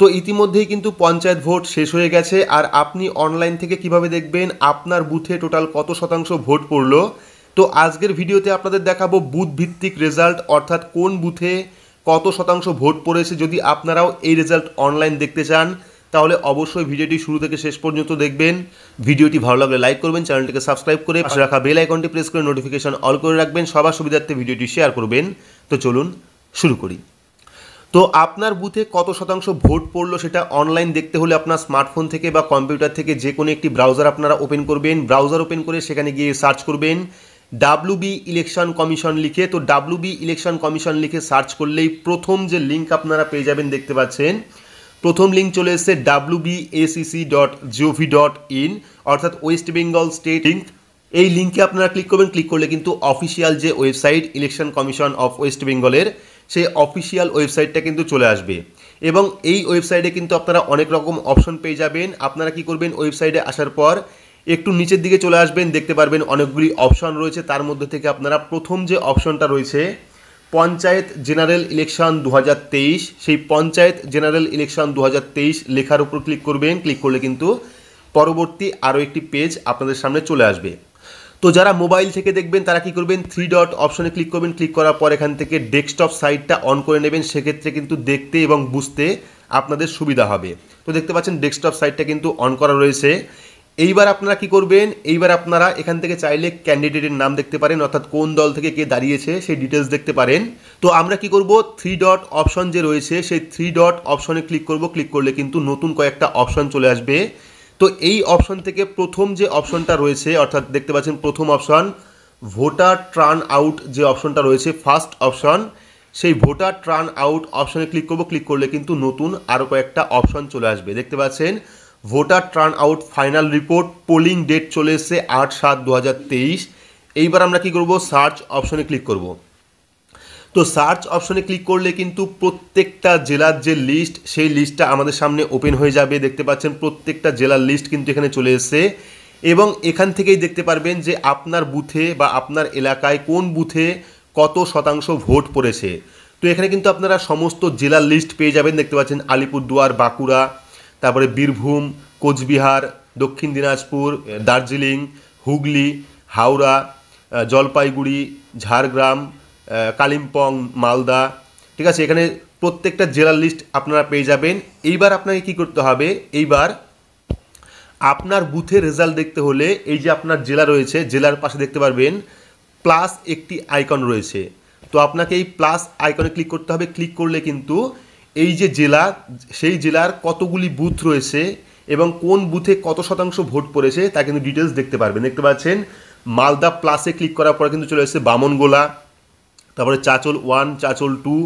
তো ইতিমধ্যেই কিন্তু পঞ্চায়েত ভোট শেষ হয়ে গেছে আর আপনি অনলাইন থেকে কিভাবে দেখবেন আপনার বুথে টোটাল কত শতাংশ ভোট পড়লো তো আজকের ভিডিওতে আপনাদের দেখাবো বুথ ভিত্তিক রেজাল্ট অর্থাৎ কোন বুথে কত শতাংশ ভোট পড়েছে যদি আপনারাও এই রেজাল্ট অনলাইন দেখতে চান তাহলে অবশ্যই ভিডিওটি শুরু থেকে শেষ পর্যন্ত দেখবেন ভিডিওটি ভালো লাগলে লাইক করবেন চ্যানেলটিকে সাবস্ক্রাইব করে পাশে রাখা বেল আইকনটি প্রেস করে নোটিফিকেশন অল করে রাখবেন সবার সুবিধার্থে ভিডিওটি শেয়ার করবেন তো চলুন শুরু করি তো আপনার বুথে কত শতাংশ ভোট পড়লো সেটা অনলাইন দেখতে হলে আপনার স্মার্টফোন থেকে বা কম্পিউটার থেকে যে কোনো একটি ব্রাউজার আপনারা ওপেন করবেন ব্রাউজার ওপেন করে সেখানে গিয়ে সার্চ করবেন ডাব্লুবি ইলেকশন কমিশন লিখে তো ডাব্লুবি ইলেকশন কমিশন লিখে সার্চ করলেই প্রথম যে লিঙ্ক আপনারা পেয়ে যাবেন দেখতে পাচ্ছেন প্রথম লিঙ্ক চলে এসছে B SEC dot gov dot in অর্থাৎ ওয়েস্ট বেঙ্গল স্টেট লিঙ্ক এই লিঙ্কে আপনারা ক্লিক করবেন ক্লিক করলে কিন্তু অফিসিয়াল যে website election commission of West বেঙ্গলের সেই অফিসিয়াল ওয়েবসাইটটা কিন্তু চলে আসবে এবং এই ওয়েবসাইটে কিন্তু আপনারা অনেক রকম অপশন পেয়ে যাবেন আপনারা কি করবেন ওয়েবসাইটে আসার পর একটু নিচের দিকে চলে আসবেন দেখতে পারবেন অনেকগুলি অপশন রয়েছে তার মধ্যে থেকে আপনারা প্রথম যে অপশনটা রয়েছে পঞ্চায়েত জেনারেল ইলেকশন দু সেই পঞ্চায়েত জেনারেল ইলেকশন দু লেখার উপর ক্লিক করবেন ক্লিক করলে কিন্তু পরবর্তী আরও একটি পেজ আপনাদের সামনে চলে আসবে তো যারা মোবাইল থেকে দেখবেন তারা কি করবেন থ্রি ডট অপশনে ক্লিক করবেন ক্লিক করার পর এখান থেকে ডেস্কটপ সাইটটা অন করে নেবেন সেক্ষেত্রে কিন্তু দেখতে এবং বুঝতে আপনাদের সুবিধা হবে তো দেখতে পাচ্ছেন ডেস্কটপ সাইটটা কিন্তু অন করা রয়েছে এইবার আপনারা কি করবেন এইবার আপনারা এখান থেকে চাইলে ক্যান্ডিডেটের নাম দেখতে পারেন অর্থাৎ কোন দল থেকে কে দাঁড়িয়েছে সেই ডিটেলস দেখতে পারেন তো আমরা কি করব থ্রি ডট অপশন যে রয়েছে সেই থ্রি ডট অপশনে ক্লিক করব ক্লিক করলে কিন্তু নতুন কয়েকটা অপশন চলে আসবে তো এই অপশন থেকে প্রথম যে অপশনটা রয়েছে অর্থাৎ দেখতে পাচ্ছেন প্রথম অপশন ভোটার ট্রান আউট যে অপশনটা রয়েছে ফার্স্ট অপশন সেই ভোটার ট্রান আউট অপশনে ক্লিক করবো ক্লিক করলে কিন্তু নতুন আরও কয়েকটা অপশন চলে আসবে দেখতে পাচ্ছেন voter turnout final report polling date চলে এসছে আট সাত দু এইবার আমরা কি করব সার্চ অপশনে ক্লিক করবো তো সার্চ অপশনে ক্লিক করলে কিন্তু প্রত্যেকটা জেলার যে লিস্ট সেই লিস্টটা আমাদের সামনে ওপেন হয়ে যাবে দেখতে পাচ্ছেন প্রত্যেকটা জেলার লিস্ট কিন্তু এখানে চলে এসেছে এবং এখান থেকেই দেখতে পারবেন যে আপনার বুথে বা আপনার এলাকায় কোন বুথে কত শতাংশ ভোট পড়েছে তো এখানে কিন্তু আপনারা সমস্ত জেলার লিস্ট পেয়ে যাবেন দেখতে পাচ্ছেন আলিপুরদুয়ার বাঁকুড়া তারপরে বীরভূম কোচবিহার দক্ষিণ দিনাজপুর দার্জিলিং হুগলি হাওড়া জলপাইগুড়ি ঝাড়গ্রাম কালিম্পং মালদা ঠিক আছে এখানে প্রত্যেকটা জেলার লিস্ট আপনারা পেয়ে যাবেন এইবার আপনাকে কি করতে হবে এইবার আপনার বুথের রেজাল্ট দেখতে হলে এই যে আপনার জেলা রয়েছে জেলার পাশে দেখতে পারবেন প্লাস একটি আইকন রয়েছে তো আপনাকে এই প্লাস আইকনে ক্লিক করতে হবে ক্লিক করলে কিন্তু এই যে জেলা সেই জেলার কতগুলি বুথ রয়েছে এবং কোন বুথে কত শতাংশ ভোট পড়েছে তা কিন্তু ডিটেলস দেখতে পারবেন দেখতে পাচ্ছেন মালদা প্লাসে ক্লিক করার পরে কিন্তু চলে এসেছে বামনগোলা তারপরে চাচল ওয়ান চাচল টু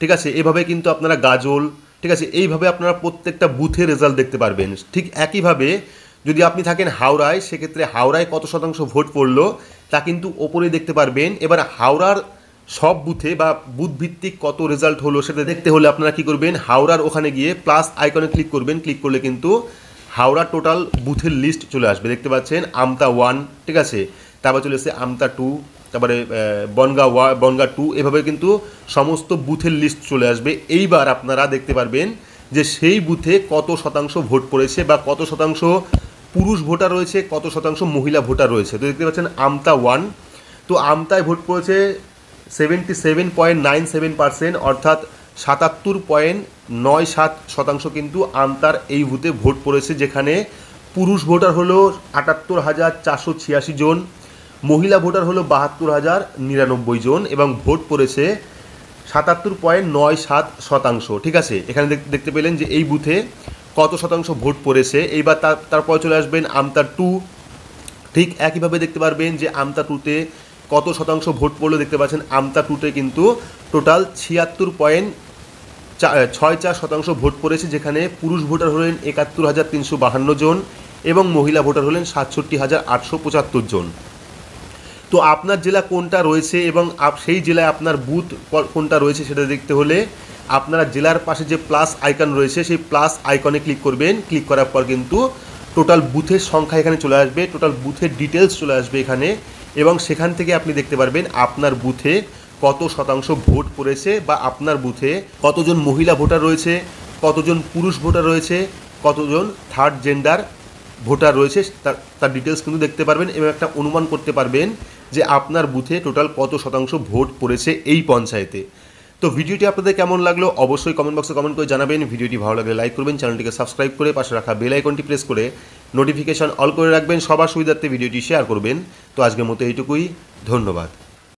ঠিক আছে এভাবে কিন্তু আপনারা গাজল ঠিক আছে এইভাবে আপনারা প্রত্যেকটা বুথে রেজাল্ট দেখতে পারবেন ঠিক একইভাবে যদি আপনি থাকেন হাওড়ায় সেক্ষেত্রে হাওড়ায় কত শতাংশ ভোট পড়লো তা কিন্তু ওপরে দেখতে পারবেন এবার হাওড়ার সব বুথে বা বুথ ভিত্তিক কত রেজাল্ট হলো সেটা দেখতে হলে আপনারা কি করবেন হাওড়ার ওখানে গিয়ে প্লাস আইকনে ক্লিক করবেন ক্লিক করলে কিন্তু হাওড়া টোটাল বুথের লিস্ট চলে আসবে দেখতে পাচ্ছেন আমতা ওয়ান ঠিক আছে তারপর চলে এসেছে আমতা টু তারপরে বনগা ওয়া বনগা টু এভাবে কিন্তু সমস্ত বুথের লিস্ট চলে আসবে এইবার আপনারা দেখতে পারবেন যে সেই বুথে কত শতাংশ ভোট পড়েছে বা কত শতাংশ পুরুষ ভোটার রয়েছে কত শতাংশ মহিলা ভোটার রয়েছে তো দেখতে পাচ্ছেন আমতা ওয়ান তো আমতায় ভোট পড়েছে seventy seven point nine seven percent অর্থাৎ সাতাত্তর পয়েন্ট নয় সাত শতাংশ কিন্তু আমতার এই বুথে ভোট পড়েছে যেখানে পুরুষ ভোটার হলো আটাত্তর হাজার চারশো ছিয়াশি জন মহিলা ভোটার হলো বাহাত্তর হাজার নিরানব্বই জন এবং ভোট পড়েছে সাতাত্তর পয়েন্ট নয় সাত শতাংশ ঠিক আছে এখানে দেখতে পেলেন যে এই বুথে কত শতাংশ ভোট পড়েছে এইবার তারপরে চলে আসবেন আমতার টু ঠিক একইভাবে দেখতে পারবেন যে আমতা টুতে কত শতাংশ ভোট পড়লো দেখতে পাচ্ছেন আমতা টুতে কিন্তু টোটাল ছিয়াত্তর পয়েন্ট চা ছয় চার শতাংশ ভোট পড়েছে যেখানে পুরুষ ভোটার হলেন একাত্তর হাজার তিনশো বাহান্ন জন এবং মহিলা ভোটার হলেন সাতষট্টি হাজার আটশো পঁচাত্তর জন তো আপনার জেলা কোনটা রয়েছে এবং সেই জেলায় আপনার বুথ কোনটা রয়েছে সেটা দেখতে হলে আপনারা জেলার পাশে যে প্লাস আইকন রয়েছে সেই প্লাস আইকনে ক্লিক করবেন ক্লিক করার পর কিন্তু টোটাল বুথের সংখ্যা এখানে চলে আসবে টোটাল বুথের ডিটেলস চলে আসবে এখানে এবং সেখান থেকে আপনি দেখতে পারবেন আপনার বুথে কত শতাংশ ভোট পড়েছে বা আপনার বুথে কতজন মহিলা ভোটার রয়েছে কতজন পুরুষ ভোটার রয়েছে কতজন থার্ড জেন্ডার ভোটার রয়েছে তার তার ডিটেলস কিন্তু দেখতে পারবেন এবং একটা অনুমান করতে পারবেন যে আপনার বুথে টোটাল কত শতাংশ ভোট পড়েছে এই পঞ্চায়েতে তো ভিডিওটি আপনাদের কেমন লাগলো অবশ্যই কমেন্ট বক্সে কমেন্ট করে জানাবেন ভিডিওটি ভালো লাগলে লাইক করবেন চ্যানেলটিকে সাবস্ক্রাইব করে পাশে রাখা বেল আইকনটি প্রেস করে নোটিফিকেশান অল করে রাখবেন সবার সুবিধার্থে ভিডিওটি শেয়ার করবেন তো আজকের মতো এইটুকুই ধন্যবাদ